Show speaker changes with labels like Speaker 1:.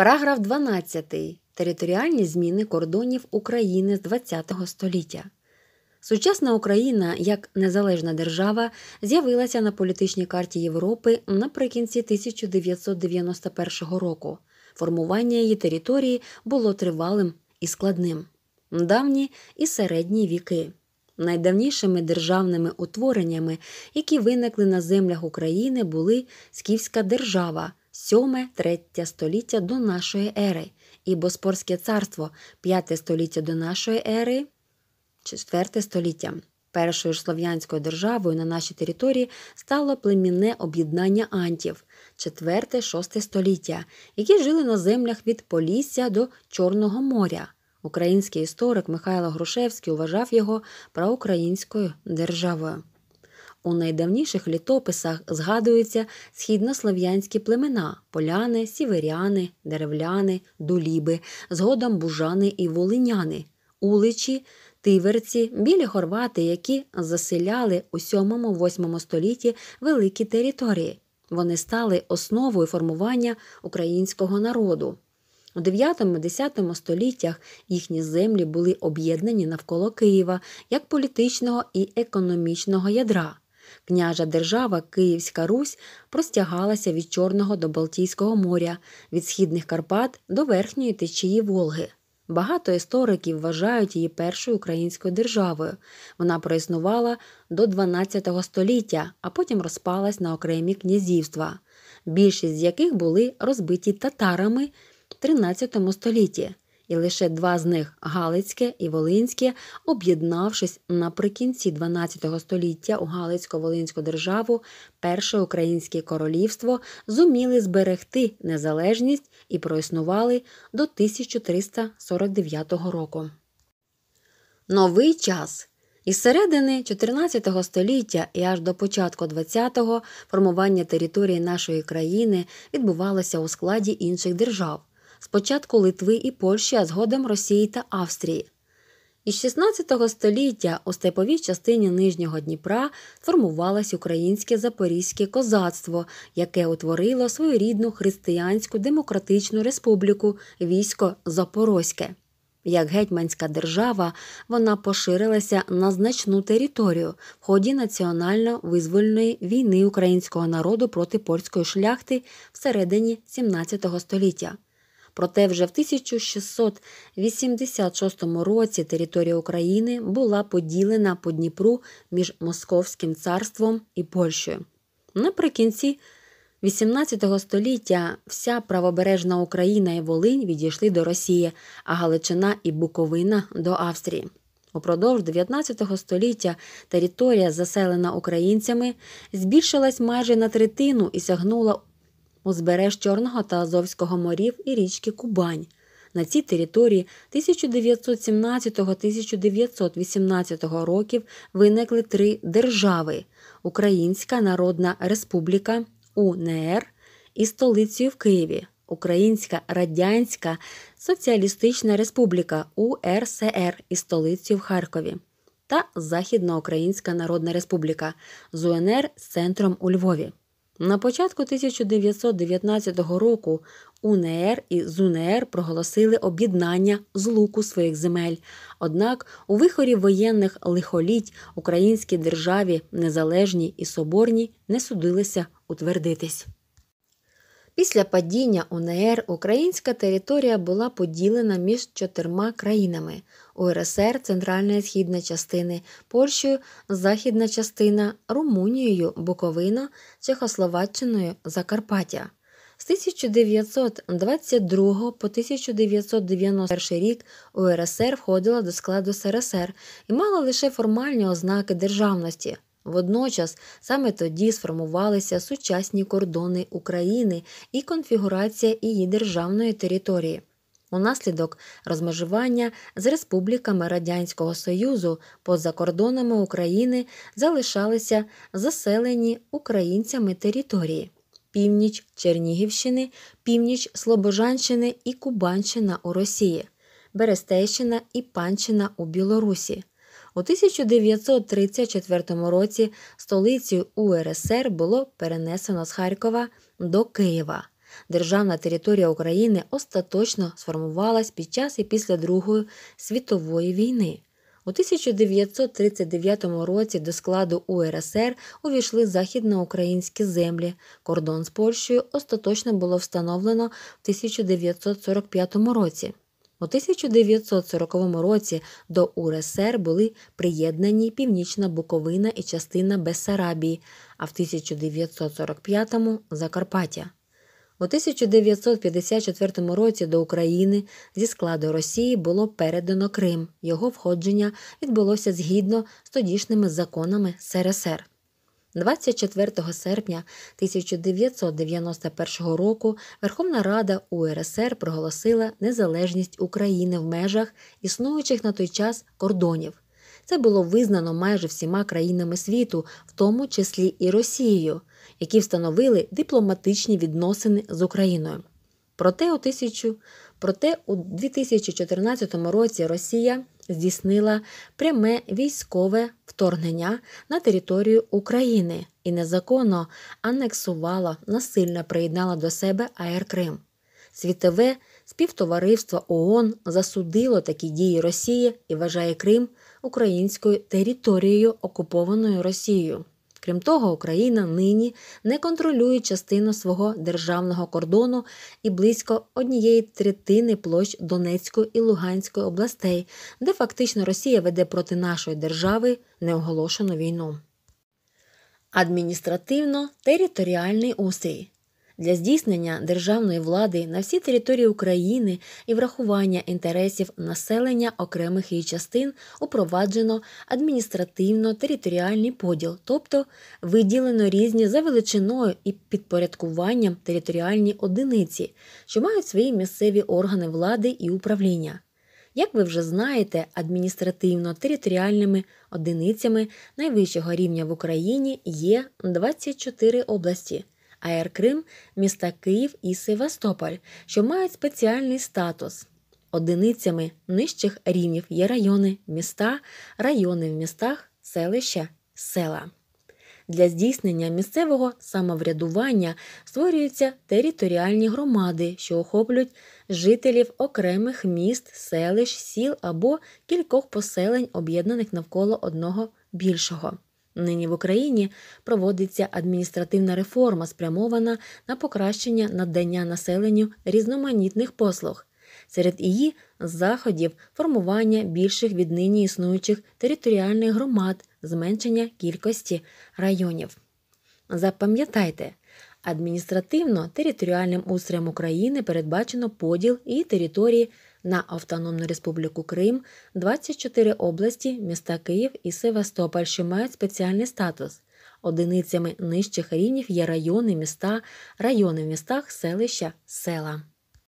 Speaker 1: Параграф 12. Територіальні зміни кордонів України з ХХ століття. Сучасна Україна як незалежна держава з'явилася на політичній карті Європи наприкінці 1991 року. Формування її території було тривалим і складним. Давні і середні віки. Найдавнішими державними утвореннями, які виникли на землях України, були Скіфська держава 7 3 століття до нашої ери і Боспорське царство 5 століття до нашої ери, 4 століття. Першою ж слов'янською державою на нашій території стало племінне об'єднання антів 4-6 століття, які жили на землях від Полісся до Чорного моря. Український історик Михайло Грушевський вважав його проукраїнською державою. У найдавніших літописах згадуються східнослов'янські племена поляни, сіверяни, деревляни, дуліби, згодом бужани і волиняни, уличі, тиверці, білі хорвати, які заселяли у 7-8 столітті великі території. Вони стали основою формування українського народу. У 9-10 століттях їхні землі були об'єднані навколо Києва як політичного і економічного ядра. Княжа держава Київська Русь простягалася від Чорного до Балтійського моря, від східних Карпат до верхньої течії Волги. Багато істориків вважають її першою українською державою. Вона проіснувала до 12 століття, а потім розпалась на окремі князівства, більшість з яких були розбиті татарами в 13 столітті і лише два з них Галицьке і Волинське, об'єднавшись наприкінці XII століття у Галицько-Волинську державу, перше українське королівство зуміли зберегти незалежність і проіснували до 1349 року. Новий час. Із середини 14 століття і аж до початку ХХ формування території нашої країни відбувалося у складі інших держав спочатку Литви і Польщі, а згодом Росії та Австрії. Із 16 століття у степовій частині нижнього Дніпра сформувалось українське запорізьке козацтво, яке утворило своєрідну християнську демократичну республіку військо Запорозьке. Як гетьманська держава, вона поширилася на значну територію в ході національно-визвольної війни українського народу проти польської шляхти всередині 17 століття. Проте вже в 1686 році територія України була поділена по Дніпру між Московським царством і Польщею. Наприкінці XVIII століття вся правобережна Україна і Волинь відійшли до Росії, а Галичина і Буковина до Австрії. Упродовж 19 століття територія, заселена українцями, збільшилась майже на третину і сягнула узбереж Чорного та Азовського морів і річки Кубань. На цій території 1917-1918 років виникли три держави: Українська Народна Республіка УНР і столицею в Києві, Українська Радянська Соціалістична Республіка УРСР і столицею в Харкові та Західноукраїнська Народна Республіка з УНР з центром у Львові. На початку 1919 року УНР і ЗУНР проголосили об'єднання з луку своїх земель. Однак у вихорі воєнних лихоліть українській державі незалежній і соборній не судилися утвердитись. Після падіння УНР українська територія була поділена між чотирма країнами УРСР, центральна і східна частини, Польщею, Західна частина, Румунією, Буковина, Чехословаччиною, Закарпаття. З 1922 по 1991 рік УРСР входила до складу СРСР і мала лише формальні ознаки державності. Водночас саме тоді сформувалися сучасні кордони України і конфігурація її державної території. Унаслідок розмежування з республіками Радянського Союзу поза кордонами України залишалися заселені українцями території північ Чернігівщини, північ Слобожанщини і Кубанщина у Росії, Берестейщина і Панщина у Білорусі, у 1934 році столицю УРСР було перенесено з Харкова до Києва. Державна територія України остаточно сформувалась під час і після Другої світової війни. У 1939 році до складу УРСР увійшли західноукраїнські землі. Кордон з Польщею остаточно було встановлено в 1945 році. У 1940 році до УРСР були приєднані Північна Буковина і частина Бессарабії, а в 1945-му Закарпаття. У 1954 році до України зі складу Росії було передано Крим. Його входження відбулося згідно з тодішніми законами СРСР. 24 серпня 1991 року Верховна Рада УРСР проголосила незалежність України в межах існуючих на той час кордонів. Це було визнано майже всіма країнами світу, в тому числі і Росією, які встановили дипломатичні відносини з Україною. Проте у, тисячу, проте у 2014 році Росія здійснила пряме військове вторгнення на територію України і незаконно анексувала насильно приєднала до себе АР Крим. Світове співтовариство ООН засудило такі дії Росії і вважає Крим українською територією окупованою Росією. Крім того, Україна нині не контролює частину свого державного кордону і близько однієї третини площ Донецької і Луганської областей, де фактично Росія веде проти нашої держави неоголошену війну. Адміністративно територіальний устрій для здійснення державної влади на всій території України і врахування інтересів населення окремих її частин упроваджено адміністративно-територіальний поділ, тобто виділено різні за величиною і підпорядкуванням територіальні одиниці, що мають свої місцеві органи влади і управління. Як ви вже знаєте, адміністративно-територіальними одиницями найвищого рівня в Україні є 24 області, АР Крим, міста Київ і Севастополь, що мають спеціальний статус. Одиницями нижчих рівнів є райони, міста, райони в містах, селища, села. Для здійснення місцевого самоврядування створюються територіальні громади, що охоплюють жителів окремих міст, селищ, сіл або кількох поселень, об'єднаних навколо одного більшого. Нині в Україні проводиться адміністративна реформа, спрямована на покращення надання населенню різноманітних послуг. Серед її заходів формування більших віднині існуючих територіальних громад, зменшення кількості районів. Запам'ятайте, Адміністративно територіальним устроєм України передбачено поділ і території на Автономну Республіку Крим, 24 області, міста Київ і Севастополь, що мають спеціальний статус. Одиницями нижчих рівнів є райони, міста, райони в містах, селища, села.